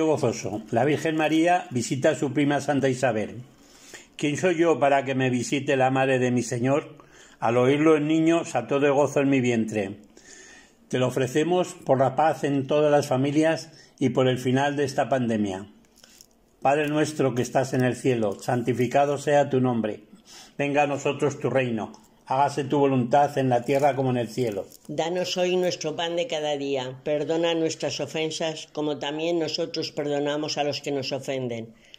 gozoso. La Virgen María visita a su prima Santa Isabel. ¿Quién soy yo para que me visite la madre de mi Señor? Al oírlo el niño saltó de gozo en mi vientre. Te lo ofrecemos por la paz en todas las familias y por el final de esta pandemia. Padre nuestro que estás en el cielo, santificado sea tu nombre. Venga a nosotros tu reino hágase tu voluntad en la tierra como en el cielo. Danos hoy nuestro pan de cada día, perdona nuestras ofensas como también nosotros perdonamos a los que nos ofenden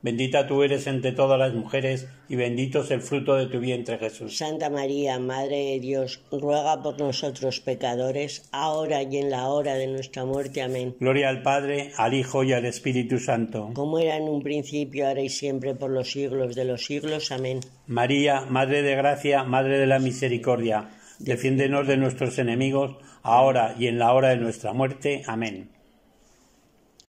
Bendita tú eres entre todas las mujeres, y bendito es el fruto de tu vientre, Jesús. Santa María, Madre de Dios, ruega por nosotros pecadores, ahora y en la hora de nuestra muerte. Amén. Gloria al Padre, al Hijo y al Espíritu Santo. Como era en un principio, ahora y siempre, por los siglos de los siglos. Amén. María, Madre de Gracia, Madre de la Misericordia, defiéndenos de nuestros enemigos, ahora y en la hora de nuestra muerte. Amén.